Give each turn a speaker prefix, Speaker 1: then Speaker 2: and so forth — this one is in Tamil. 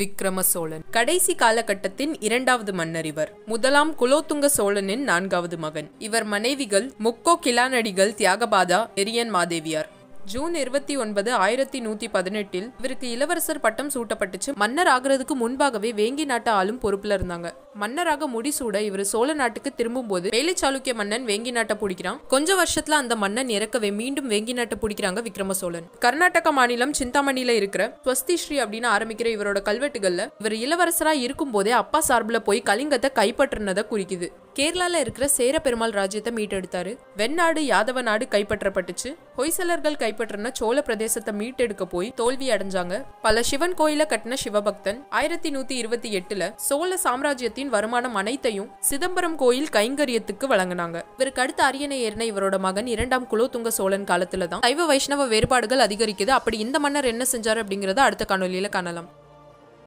Speaker 1: விக்ரம சோழன் கடைசி காலகட்டத்தின் இரண்டாவது மன்னர் இவர் முதலாம் குலோத்துங்க சோழனின் நான்காவது மகன் இவர் மனைவிகள் முக்கோ கிலானடிகள் தியாகபாதா எரியன் மாதேவியார் ஜூன் இருபத்தி ஒன்பது ஆயிரத்தி நூத்தி பதினெட்டில் இவருக்கு இளவரசர் பட்டம் சூட்டப்பட்டுச்சு மன்னர் ஆகிறதுக்கு முன்பாகவே வேங்கி நாட்டு ஆளும் பொறுப்புல இருந்தாங்க மன்னராக முடிசூட இவர் சோழ நாட்டுக்கு திரும்பும் போது வேலை சாளுக்கிய மன்னன் வேங்கி நாட்டை பிடிக்கிறான் கொஞ்ச வருஷத்துல அந்த மன்னன் இறக்கவே மீண்டும் வேங்கி நாட்டை பிடிக்கிறாங்க விக்ரம சோழன் கர்நாடக மாநிலம் சிந்தாமணியில இருக்கிற ஸ்வஸ்தி ஸ்ரீ அப்படின்னு ஆரம்பிக்கிற இவரோட கல்வெட்டுகள்ல இவர் இளவரசரா இருக்கும் போதே அப்பா சார்பில் போய் கலிங்கத்தை கைப்பற்றினதை குறிக்குது கேரளால இருக்கிற சேர பெருமாள் ராஜ்யத்தை மீட்டெடுத்தாரு வெண்ணாடு யாதவ நாடு கைப்பற்றப்பட்டுச்சு ஹொய்சலர்கள் கை கைப்பற்றின சோழ பிரதேசத்தை மீட்டெடுக்க போய் தோல்வி அடைஞ்சாங்க பல சிவன் கோயில கட்டின சிவபக்தன் ஆயிரத்தி நூத்தி இருபத்தி எட்டுல சோழ சாம்ராஜ்யத்தின் வருமானம் அனைத்தையும் சிதம்பரம் கோயில் கைங்கரியத்துக்கு வழங்கினாங்க இவருக்கு அடுத்த அரியணை ஏறின இவரோட மகன் இரண்டாம் குலோத்துங்க சோழன் காலத்துல தான் சைவ வைஷ்ணவ வேறுபாடுகள் அதிகரிக்குது அப்படி இந்த மன்னர் என்ன செஞ்சார் அப்படிங்கறத அடுத்த காணொலியில காணலாம்